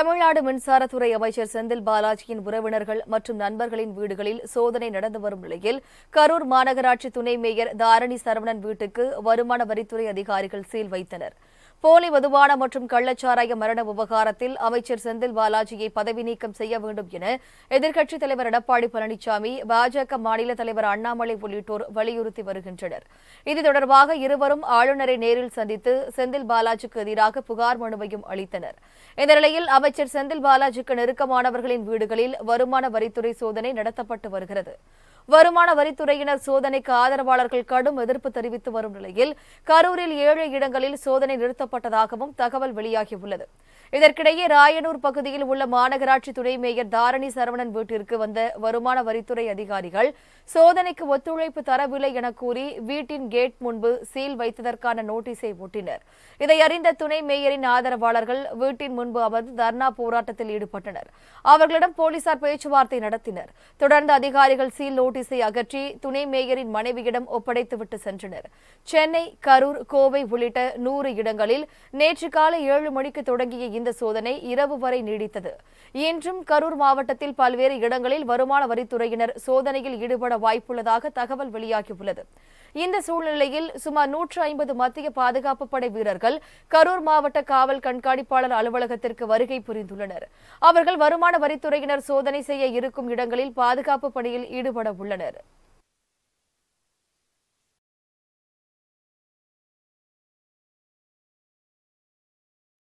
தமிழ்நாடு மின்சாரத்துறை அமைச்சர் செந்தில் பாலாஜியின் உறவினர்கள் மற்றும் நண்பர்களின் வீடுகளில் சோதனை நடந்து வரும் நிலையில் கரூர் மாநகராட்சி துணை மேயர் தாரணி சரவணன் வீட்டுக்கு வருமான வரித்துறை அதிகாரிகள் சீல் வைத்தனா் போலி வதுவான மற்றும் கள்ளச்சாராய மரண விவகாரத்தில் அமைச்சர் செந்தில் பாலாஜியை பதவி நீக்கம் செய்ய வேண்டும் என எதிர்க்கட்சித் தலைவர் எடப்பாடி பழனிசாமி பாஜக மாநில தலைவர் அண்ணாமலை உள்ளிட்டோர் வலியுறுத்தி வருகின்றனர் இது தொடர்பாக இருவரும் ஆளுநரை நேரில் சந்தித்து செந்தில் பாலாஜிக்கு எதிராக புகார் மனுவையும் அளித்தனர் இந்த நிலையில் அமைச்சர் செந்தில் பாலாஜிக்கு நெருக்கமானவர்களின் வீடுகளில் வருமான வரித்துறை சோதனை நடத்தப்பட்டு வருகிறது வருமான வரித்துறையினர் சோதனைக்கு ஆதரவாளர்கள் கடும் எதிர்ப்பு தெரிவித்து வரும் நிலையில் கரூரில் ஏழு இடங்களில் சோதனை நிறுத்தப்பட்டதாகவும் தகவல் வெளியாகியுள்ளது இதற்கிடையே ராயனூர் பகுதியில் உள்ள மாநகராட்சி துணை மேயர் தாரணி சரவணன் வீட்டிற்கு வந்த வருமான வரித்துறை அதிகாரிகள் சோதனைக்கு ஒத்துழைப்பு தரவில்லை என கூறி வீட்டின் கேட் முன்பு சீல் வைத்ததற்கான நோட்டீஸை ஒட்டினர் இதையறிந்த துணை மேயரின் ஆதரவாளர்கள் வீட்டின் முன்பு அமர்ந்து தர்ணா போராட்டத்தில் ஈடுபட்டனர் அவர்களிடம் போலீசார் பேச்சுவார்த்தை நடத்தினர் தொடர்ந்து அதிகாரிகள் சீல் நோட்டீஸ் ஆர்டிசி அகற்றி துணை மேயரின் மனைவியிடம் ஒப்படைத்துவிட்டு சென்றனர் சென்னை கரூர் கோவை உள்ளிட்ட நூறு இடங்களில் நேற்று காலை ஏழு மணிக்கு தொடங்கிய இந்த சோதனை இரவு வரை நீடித்தது இன்றும் கரூர் மாவட்டத்தில் பல்வேறு இடங்களில் வருமான வரித்துறையினர் சோதனையில் ஈடுபட வாய்ப்புள்ளதாக தகவல் வெளியாகியுள்ளது இந்த சூழ்நிலையில் சுமார் நூற்று ஐம்பது மத்திய பாதுகாப்பு படை வீரர்கள் கரூர் மாவட்ட காவல் கண்காணிப்பாளர் அலுவலகத்திற்கு வருகை புரிந்துள்ளனர் அவர்கள் வருமான வரித்துறையினர் சோதனை செய்ய இருக்கும் இடங்களில் பாதுகாப்பு பணியில் ஈடுபட உள்ளனர்